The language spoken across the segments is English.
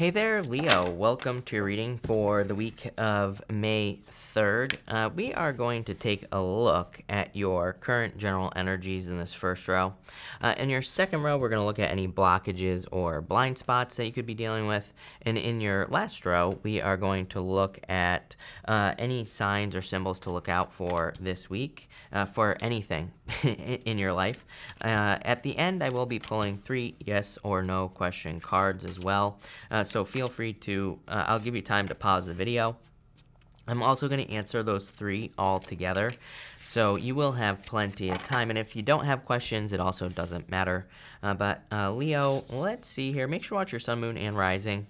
Hey there, Leo. Welcome to your reading for the week of May 3rd. Uh, we are going to take a look at your current general energies in this first row. Uh, in your second row, we're going to look at any blockages or blind spots that you could be dealing with. And in your last row, we are going to look at uh, any signs or symbols to look out for this week uh, for anything in your life. Uh, at the end, I will be pulling three yes or no question cards as well. Uh, so feel free to, uh, I'll give you time to pause the video. I'm also going to answer those three all together, so you will have plenty of time. And if you don't have questions, it also doesn't matter. Uh, but uh, Leo, let's see here. Make sure to watch your sun, moon, and rising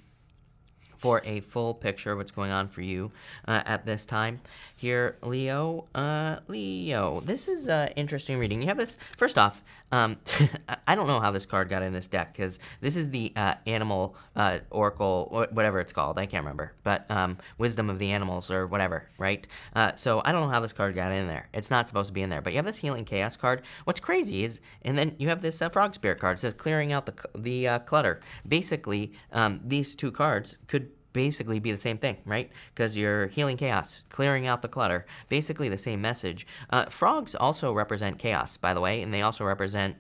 for a full picture of what's going on for you uh, at this time. Here, Leo, uh, Leo, this is uh, interesting reading. You have this, first off, um, I don't know how this card got in this deck because this is the uh, animal uh, oracle, whatever it's called. I can't remember, but um, wisdom of the animals or whatever, right? Uh, so I don't know how this card got in there. It's not supposed to be in there, but you have this healing chaos card. What's crazy is, and then you have this frog spirit card. It says clearing out the, the clutter. Basically, um, these two cards could basically be the same thing, right? Because you're healing chaos, clearing out the clutter, basically the same message. Uh, frogs also represent chaos, by the way, and they also represent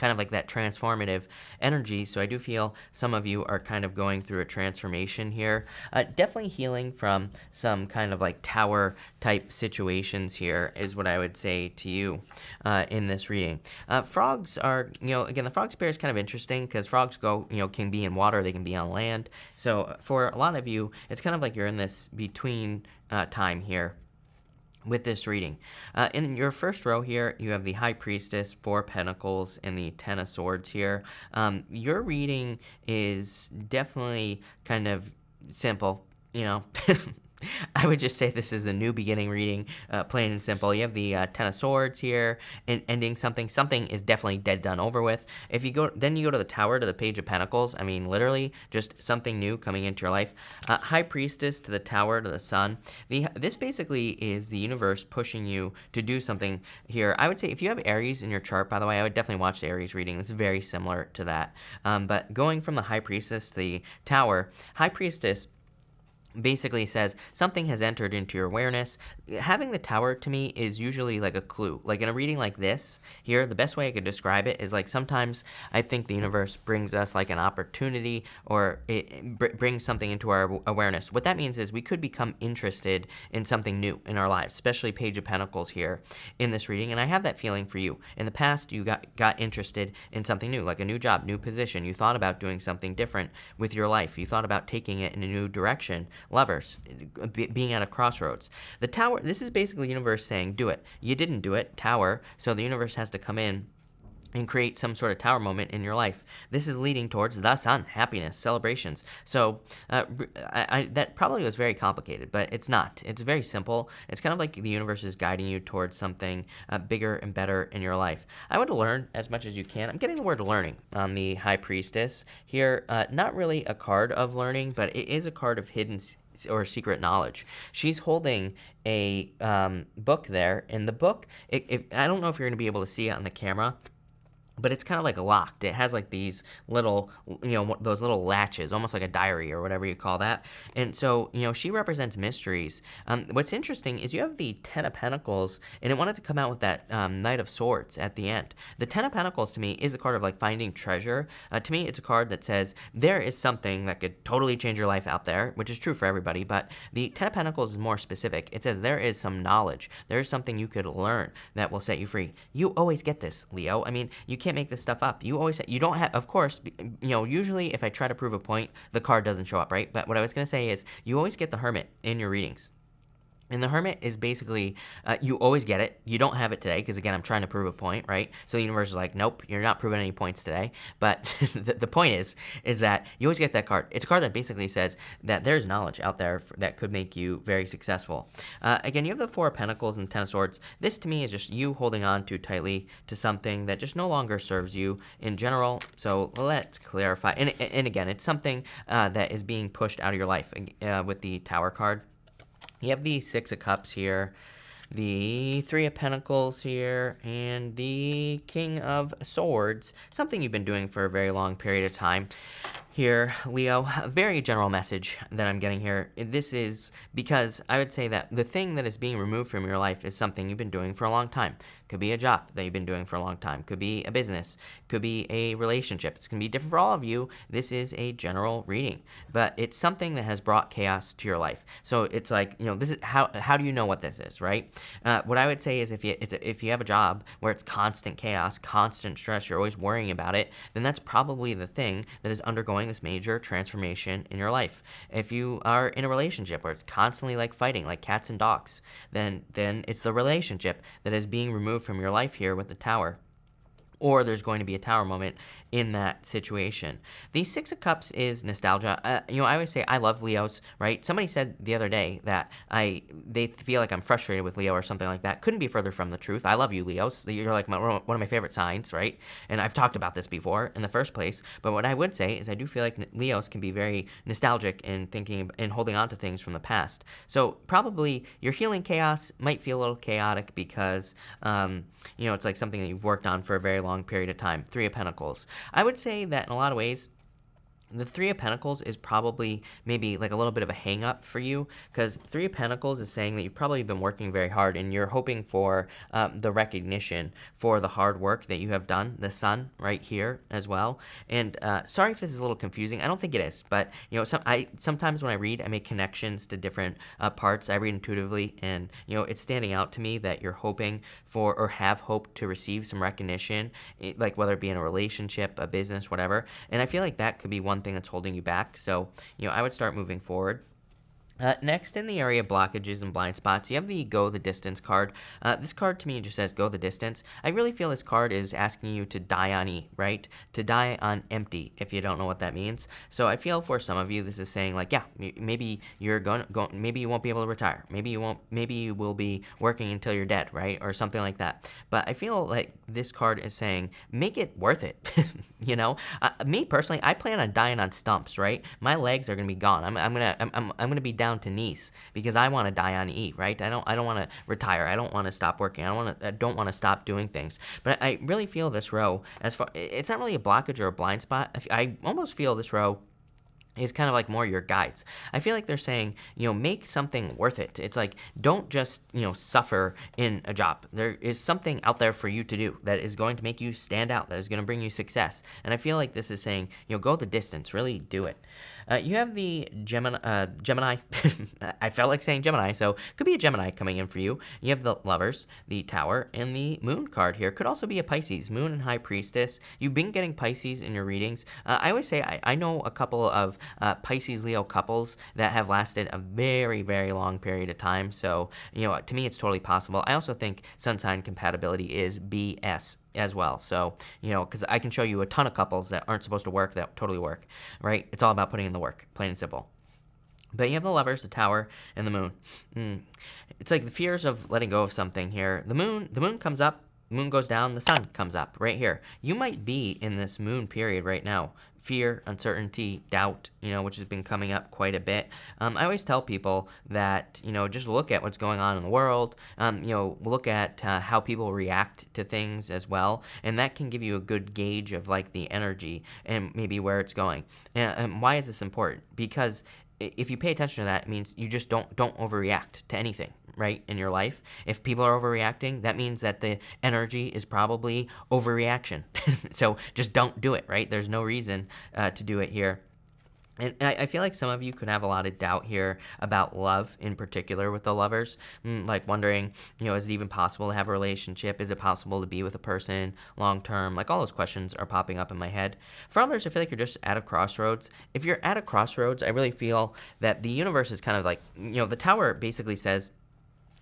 kind of like that transformative energy. So I do feel some of you are kind of going through a transformation here. Uh, definitely healing from some kind of like tower type situations here is what I would say to you uh, in this reading. Uh, frogs are, you know, again, the frog spirit is kind of interesting because frogs go, you know, can be in water, they can be on land. So for a lot of you, it's kind of like you're in this between uh, time here with this reading. Uh, in your first row here, you have the High Priestess, Four Pentacles, and the Ten of Swords here. Um, your reading is definitely kind of simple, you know. I would just say this is a new beginning reading, uh, plain and simple. You have the uh, Ten of Swords here, and ending something. Something is definitely dead done over with. If you go, then you go to the Tower to the Page of Pentacles. I mean, literally, just something new coming into your life. Uh, High Priestess to the Tower to the Sun. The this basically is the universe pushing you to do something here. I would say if you have Aries in your chart, by the way, I would definitely watch the Aries reading. It's very similar to that. Um, but going from the High Priestess to the Tower, High Priestess basically says something has entered into your awareness. Having the tower to me is usually like a clue. Like in a reading like this here, the best way I could describe it is like sometimes I think the universe brings us like an opportunity or it brings something into our awareness. What that means is we could become interested in something new in our lives, especially Page of Pentacles here in this reading. And I have that feeling for you. In the past, you got, got interested in something new, like a new job, new position. You thought about doing something different with your life. You thought about taking it in a new direction levers, being at a crossroads. The tower, this is basically the universe saying, do it. You didn't do it, tower, so the universe has to come in and create some sort of tower moment in your life. This is leading towards the sun, happiness, celebrations. So uh, I, I, that probably was very complicated, but it's not. It's very simple. It's kind of like the universe is guiding you towards something uh, bigger and better in your life. I want to learn as much as you can. I'm getting the word learning on the High Priestess here. Uh, not really a card of learning, but it is a card of hidden or secret knowledge. She's holding a um, book there, and the book, it, it, I don't know if you're going to be able to see it on the camera, but it's kind of like locked. It has like these little, you know, those little latches, almost like a diary or whatever you call that. And so, you know, she represents mysteries. Um, what's interesting is you have the Ten of Pentacles, and it wanted to come out with that um, Knight of Swords at the end. The Ten of Pentacles to me is a card of like finding treasure. Uh, to me, it's a card that says there is something that could totally change your life out there, which is true for everybody. But the Ten of Pentacles is more specific. It says there is some knowledge, there is something you could learn that will set you free. You always get this, Leo. I mean, you can't can't make this stuff up. You always, ha- you don't have, of course, you know, usually if I try to prove a point, the card doesn't show up, right? But what I was going to say is you always get the hermit in your readings. And the Hermit is basically, uh, you always get it. You don't have it today, because again, I'm trying to prove a point, right? So the universe is like, nope, you're not proving any points today. But the, the, point is, is that you always get that card. It's a card that basically says that there's knowledge out there for, that could make you very successful. Uh, again, you have the Four of Pentacles and Ten of Swords. This to me is just you holding on too tightly to something that just no longer serves you in general. So let's clarify. And, and again, it's something uh, that is being pushed out of your life uh, with the Tower card. You have the Six of Cups here the Three of Pentacles here, and the King of Swords, something you've been doing for a very long period of time. Here, Leo, a very general message that I'm getting here. This is because I would say that the thing that is being removed from your life is something you've been doing for a long time. Could be a job that you've been doing for a long time, could be a business, could be a relationship. It's going to be different for all of you. This is a general reading, but it's something that has brought chaos to your life. So it's like, you know, this is how how do you know what this is, right? Uh, what I would say is if you if you have a job where it's constant chaos, constant stress, you're always worrying about it, then that's probably the thing that is undergoing this major transformation in your life. If you are in a relationship where it's constantly like fighting, like cats and dogs, then then it's the relationship that is being removed from your life here with the tower or there's going to be a tower moment in that situation. The Six of Cups is nostalgia. Uh, you know, I always say I love Leos, right? Somebody said the other day that I they feel like I'm frustrated with Leo or something like that. Couldn't be further from the truth. I love you, Leos. You're like my, one of my favorite signs, right? And I've talked about this before in the first place. But what I would say is I do feel like Leos can be very nostalgic in thinking and holding on to things from the past. So probably your healing chaos might feel a little chaotic because um, you know it's like something that you've worked on for a very long long period of time. Three of Pentacles. I would say that in a lot of ways, the Three of Pentacles is probably maybe like a little bit of a hang up for you because Three of Pentacles is saying that you've probably been working very hard and you're hoping for um, the recognition for the hard work that you have done, the sun right here as well. And uh, sorry if this is a little confusing. I don't think it is, but you know, some, I sometimes when I read, I make connections to different uh, parts. I read intuitively and you know, it's standing out to me that you're hoping for or have hoped to receive some recognition, eh, like whether it be in a relationship, a business, whatever. And I feel like that could be one one thing that's holding you back. So, you know, I would start moving forward uh, next, in the area of blockages and blind spots, you have the go the distance card. Uh, this card to me just says go the distance. I really feel this card is asking you to die on E, right? To die on empty, if you don't know what that means. So I feel for some of you, this is saying like, yeah, maybe you're going, go, maybe you won't be able to retire. Maybe you won't, maybe you will be working until you're dead, right? Or something like that. But I feel like this card is saying, make it worth it, you know? Uh, me personally, I plan on dying on stumps, right? My legs are going to be gone. I'm, I'm going to, I'm, I'm, I'm going to be down down to Nice because I want to die on E, right? I don't I don't want to retire. I don't want to stop working. I don't want to I don't want to stop doing things. But I really feel this row as far it's not really a blockage or a blind spot. I almost feel this row is kind of like more your guides. I feel like they're saying, you know, make something worth it. It's like don't just, you know, suffer in a job. There is something out there for you to do that is going to make you stand out, that is going to bring you success. And I feel like this is saying, you know, go the distance, really do it. Uh, you have the Gemini. Uh, Gemini. I felt like saying Gemini, so could be a Gemini coming in for you. You have the Lovers, the Tower, and the Moon card here. Could also be a Pisces, Moon and High Priestess. You've been getting Pisces in your readings. Uh, I always say I, I, know a couple of uh, Pisces Leo couples that have lasted a very, very long period of time. So, you know, to me, it's totally possible. I also think sun sign compatibility is BS as well. So, you know, because I can show you a ton of couples that aren't supposed to work that totally work, right? It's all about putting in the work, plain and simple. But you have the lovers, the tower, and the moon. Mm. It's like the fears of letting go of something here. The moon, the moon comes up, moon goes down, the sun comes up right here. You might be in this moon period right now fear, uncertainty, doubt, you know, which has been coming up quite a bit. Um, I always tell people that, you know, just look at what's going on in the world, um, you know, look at uh, how people react to things as well, and that can give you a good gauge of like the energy and maybe where it's going. and, and um, why is this important? Because if you pay attention to that, it means you just don't don't overreact to anything right in your life if people are overreacting that means that the energy is probably overreaction so just don't do it right there's no reason uh, to do it here and I, feel like some of you could have a lot of doubt here about love in particular with the lovers, mm, like wondering, you know, is it even possible to have a relationship? Is it possible to be with a person long term? Like all those questions are popping up in my head. For others, I feel like you're just at a crossroads. If you're at a crossroads, I really feel that the universe is kind of like, you know, the tower basically says,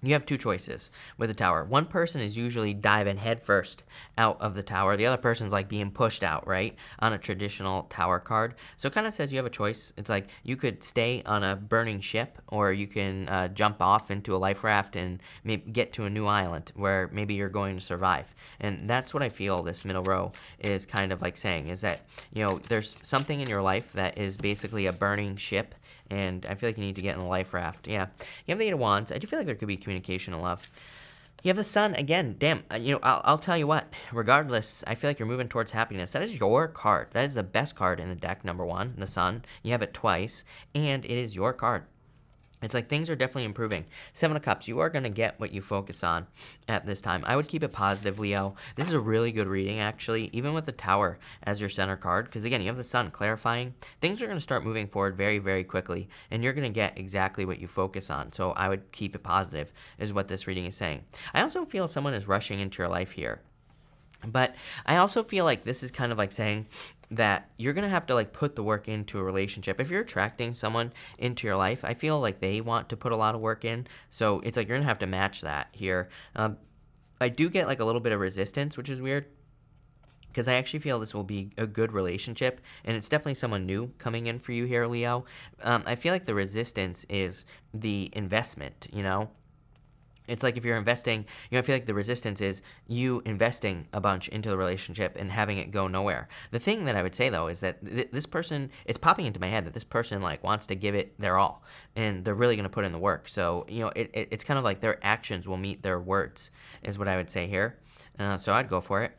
you have two choices with a tower. One person is usually diving headfirst out of the tower. The other person's like being pushed out, right? On a traditional tower card. So it kind of says you have a choice. It's like you could stay on a burning ship or you can uh, jump off into a life raft and get to a new island where maybe you're going to survive. And that's what I feel this middle row is kind of like saying is that, you know, there's something in your life that is basically a burning ship and I feel like you need to get in a life raft. Yeah, you have the Eight of Wands. I do feel like there could be communication and love. You have the sun again. Damn, uh, you know, I'll, I'll, tell you what. Regardless, I feel like you're moving towards happiness. That is your card. That is the best card in the deck. Number one, the sun. You have it twice, and it is your card it's like things are definitely improving. Seven of Cups, you are going to get what you focus on at this time. I would keep it positive, Leo. This is a really good reading, actually, even with the Tower as your center card, because again, you have the Sun clarifying. Things are going to start moving forward very, very quickly, and you're going to get exactly what you focus on. So I would keep it positive, is what this reading is saying. I also feel someone is rushing into your life here. But I also feel like this is kind of like saying that you're going to have to like put the work into a relationship. If you're attracting someone into your life, I feel like they want to put a lot of work in. So it's like you're going to have to match that here. Um, I do get like a little bit of resistance, which is weird because I actually feel this will be a good relationship, and it's definitely someone new coming in for you here, Leo. Um, I feel like the resistance is the investment, you know? it's like if you're investing, you know, I feel like the resistance is you investing a bunch into the relationship and having it go nowhere. The thing that I would say though is that th- this person, it's popping into my head that this person like wants to give it their all and they're really going to put in the work. So, you know, it, it, it's kind of like their actions will meet their words, is what I would say here. Uh, so I'd go for it.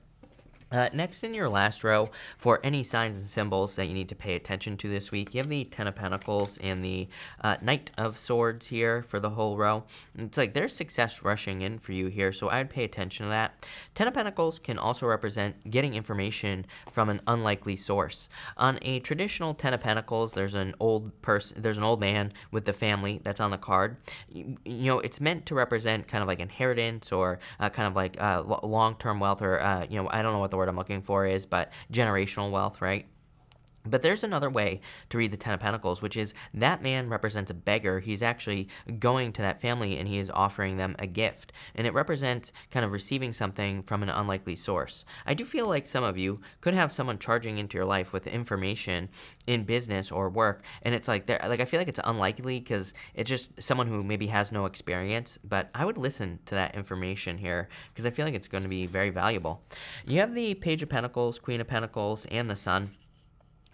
Uh, next, in your last row, for any signs and symbols that you need to pay attention to this week, you have the Ten of Pentacles and the uh, Knight of Swords here for the whole row. it's like there's success rushing in for you here, so I'd pay attention to that. Ten of Pentacles can also represent getting information from an unlikely source. On a traditional Ten of Pentacles, there's an old person, there's an old man with the family that's on the card. You, you know, it's meant to represent kind of like inheritance or uh, kind of like uh, long-term wealth, or uh, you know, I don't know what the what word I'm looking for is, but generational wealth, right? But there's another way to read the Ten of Pentacles, which is that man represents a beggar. He's actually going to that family and he is offering them a gift. And it represents kind of receiving something from an unlikely source. I do feel like some of you could have someone charging into your life with information in business or work. And it's like, they're, like I feel like it's unlikely because it's just someone who maybe has no experience. But I would listen to that information here because I feel like it's going to be very valuable. You have the Page of Pentacles, Queen of Pentacles, and the Sun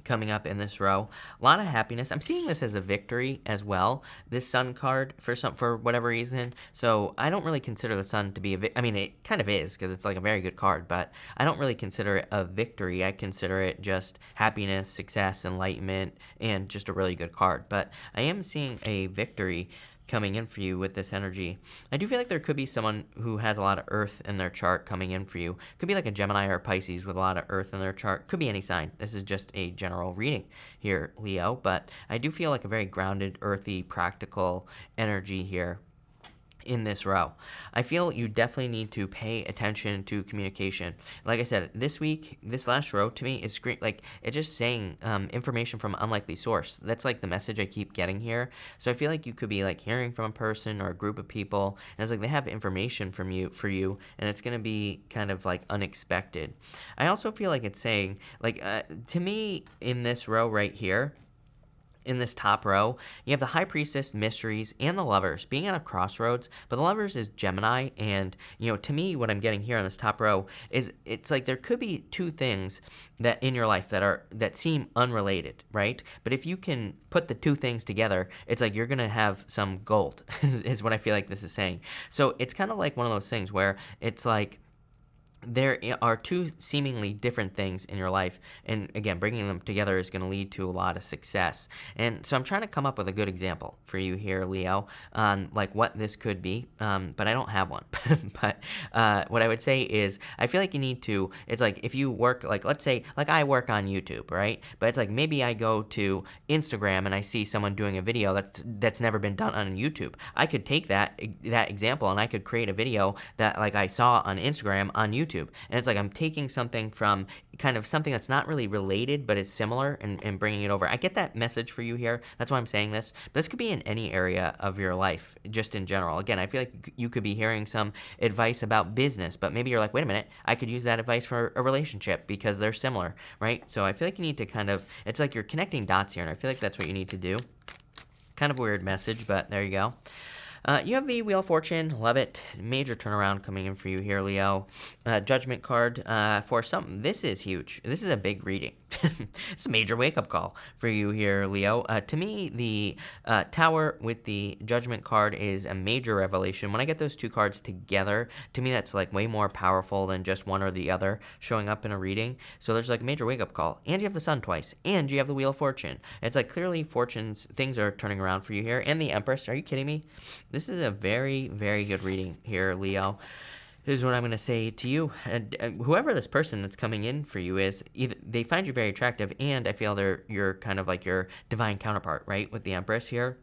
coming up in this row. A lot of happiness. I'm seeing this as a victory as well. This sun card for some for whatever reason. So I don't really consider the sun to be a. I mean, it kind of is because it's like a very good card, but I don't really consider it a victory. I consider it just happiness, success, enlightenment, and just a really good card. But I am seeing a victory coming in for you with this energy. I do feel like there could be someone who has a lot of earth in their chart coming in for you. Could be like a Gemini or a Pisces with a lot of earth in their chart. Could be any sign. This is just a general reading here, Leo, but I do feel like a very grounded, earthy, practical energy here in this row. I feel you definitely need to pay attention to communication. Like I said, this week, this last row to me is green, like it's just saying um, information from unlikely source. That's like the message I keep getting here. So I feel like you could be like hearing from a person or a group of people, and it's like they have information from you for you, and it's gonna be kind of like unexpected. I also feel like it's saying like uh, to me in this row right here in this top row, you have the High Priestess, Mysteries, and the Lovers being at a crossroads, but the Lovers is Gemini, and, you know, to me, what I'm getting here on this top row is it's like there could be two things that in your life that are, that seem unrelated, right? But if you can put the two things together, it's like you're gonna have some gold, is what I feel like this is saying. So it's kind of like one of those things where it's like, there are two seemingly different things in your life and again bringing them together is going to lead to a lot of success and so i'm trying to come up with a good example for you here leo on like what this could be um, but i don't have one but uh, what i would say is i feel like you need to it's like if you work like let's say like i work on youtube right but it's like maybe i go to instagram and i see someone doing a video that's that's never been done on youtube i could take that that example and i could create a video that like i saw on instagram on youtube YouTube. And it's like I'm taking something from kind of something that's not really related, but it's similar and, and bringing it over. I get that message for you here. That's why I'm saying this. This could be in any area of your life, just in general. Again, I feel like you could be hearing some advice about business, but maybe you're like, wait a minute, I could use that advice for a relationship because they're similar, right? So I feel like you need to kind of, it's like you're connecting dots here, and I feel like that's what you need to do. Kind of weird message, but there you go. Uh, you have the Wheel of Fortune. Love it. Major turnaround coming in for you here, Leo. Uh, judgment card uh, for something. This is huge. This is a big reading. it's a major wake up call for you here, Leo. Uh, to me, the uh, Tower with the Judgment card is a major revelation. When I get those two cards together, to me, that's like way more powerful than just one or the other showing up in a reading. So there's like a major wake up call. And you have the Sun twice. And you have the Wheel of Fortune. It's like clearly fortunes, things are turning around for you here. And the Empress. Are you kidding me? This is a very, very good reading here, Leo is what I'm going to say to you. And, and whoever this person that's coming in for you is, either they find you very attractive, and I feel they're you're kind of like your divine counterpart, right? With the Empress here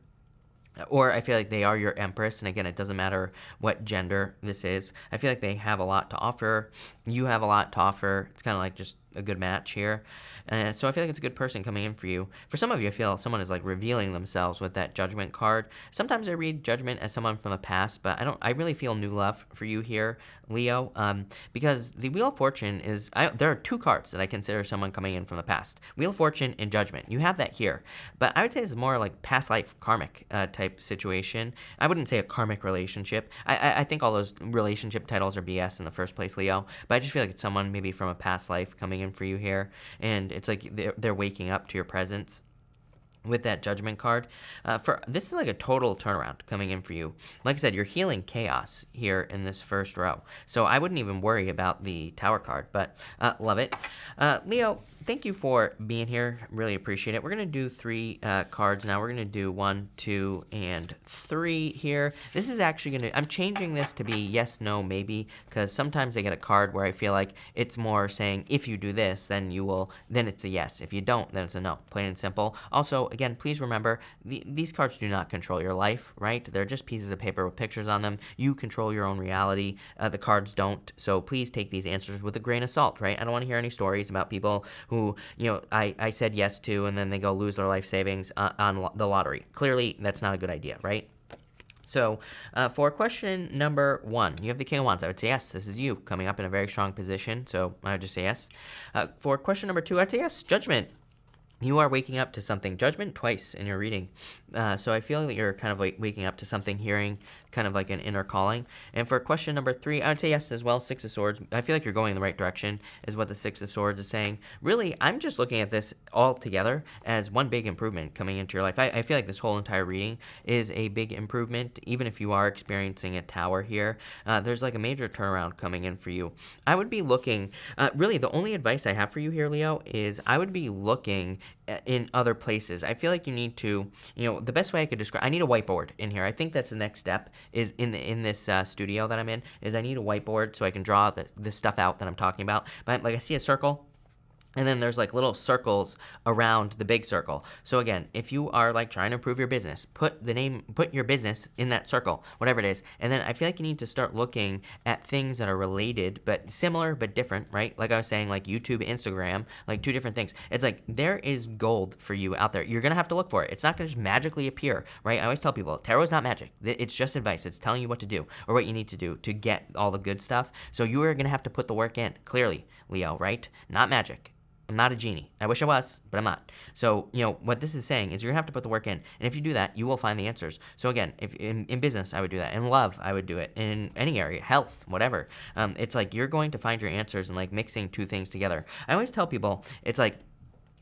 or I feel like they are your empress. And again, it doesn't matter what gender this is. I feel like they have a lot to offer. You have a lot to offer. It's kind of like just a good match here. And so I feel like it's a good person coming in for you. For some of you, I feel someone is like revealing themselves with that judgment card. Sometimes I read judgment as someone from the past, but I don't, I really feel new love for you here, Leo, um, because the Wheel of Fortune is, I, there are two cards that I consider someone coming in from the past, Wheel of Fortune and judgment. You have that here, but I would say it's more like past life karmic uh, type type situation. I wouldn't say a karmic relationship. I, I, I think all those relationship titles are BS in the first place, Leo. But I just feel like it's someone maybe from a past life coming in for you here, and it's like they're, they're waking up to your presence with that judgment card. Uh, for This is like a total turnaround coming in for you. Like I said, you're healing chaos here in this first row, so I wouldn't even worry about the tower card, but uh, love it. Uh, Leo, thank you for being here. Really appreciate it. We're going to do three uh, cards now. We're going to do one, two, and three here. This is actually going to, I'm changing this to be yes, no, maybe, because sometimes I get a card where I feel like it's more saying if you do this, then you will, then it's a yes. If you don't, then it's a no, plain and simple. Also, again, please remember, the, these cards do not control your life, right? They're just pieces of paper with pictures on them. You control your own reality. Uh, the cards don't. So please take these answers with a grain of salt, right? I don't want to hear any stories about people who, you know, I, I said yes to and then they go lose their life savings uh, on lo the lottery. Clearly, that's not a good idea, right? So, uh, for question number one, you have the King of Wands. I would say yes, this is you coming up in a very strong position. So, I would just say yes. Uh, for question number two, I'd say yes, Judgment you are waking up to something. Judgment twice in your reading. Uh, so I feel that you're kind of like waking up to something, hearing kind of like an inner calling. And for question number three, I would say yes as well. Six of Swords. I feel like you're going in the right direction, is what the Six of Swords is saying. Really, I'm just looking at this all together as one big improvement coming into your life. I, I feel like this whole entire reading is a big improvement, even if you are experiencing a tower here. Uh, there's like a major turnaround coming in for you. I would be looking, uh, really, the only advice I have for you here, Leo, is I would be looking uh, in other places. I feel like you need to, you know, the best way I could describe, I need a whiteboard in here. I think that's the next step is in the, in this uh, studio that I'm in is I need a whiteboard so I can draw the, the stuff out that I'm talking about. But like I see a circle, and then there's like little circles around the big circle. So again, if you are like trying to improve your business, put the name, put your business in that circle, whatever it is. And then I feel like you need to start looking at things that are related, but similar, but different, right? Like I was saying, like YouTube, Instagram, like two different things. It's like there is gold for you out there. You're going to have to look for it. It's not going to just magically appear, right? I always tell people tarot is not magic. It's just advice. It's telling you what to do or what you need to do to get all the good stuff. So you are going to have to put the work in clearly, Leo, right? Not magic. I'm not a genie. I wish I was, but I'm not. So, you know, what this is saying is you're gonna have to put the work in. And if you do that, you will find the answers. So again, if in, in business, I would do that. In love, I would do it. In any area, health, whatever. Um, it's like you're going to find your answers and like mixing two things together. I always tell people, it's like,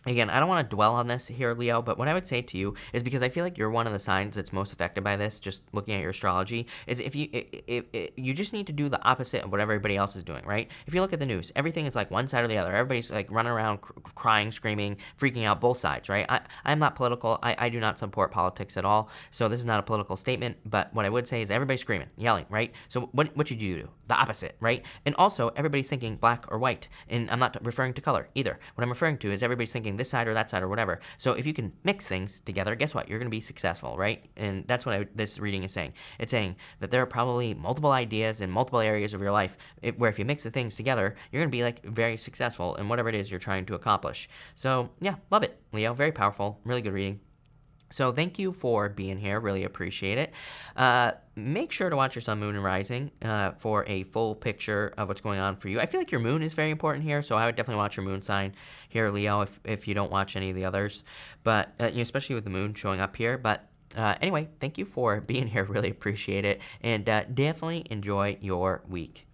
Again, I don't want to dwell on this here, Leo, but what I would say to you is because I feel like you're one of the signs that's most affected by this, just looking at your astrology, is if you if, if, you just need to do the opposite of what everybody else is doing, right? If you look at the news, everything is like one side or the other. Everybody's like running around cr crying, screaming, freaking out both sides, right? I, I'm not political. I, I do not support politics at all, so this is not a political statement, but what I would say is everybody's screaming, yelling, right? So what, what should you do? The opposite, right? And also, everybody's thinking black or white, and I'm not referring to color either. What I'm referring to is everybody's thinking this side or that side or whatever. So if you can mix things together, guess what? You're going to be successful, right? And that's what I, this reading is saying. It's saying that there are probably multiple ideas in multiple areas of your life it, where if you mix the things together, you're going to be like very successful in whatever it is you're trying to accomplish. So yeah, love it, Leo. Very powerful. Really good reading. So thank you for being here. Really appreciate it. Uh, make sure to watch your sun, moon, and rising uh, for a full picture of what's going on for you. I feel like your moon is very important here, so I would definitely watch your moon sign here, Leo, if, if you don't watch any of the others. But uh, you know, especially with the moon showing up here. But uh, anyway, thank you for being here. Really appreciate it, and uh, definitely enjoy your week.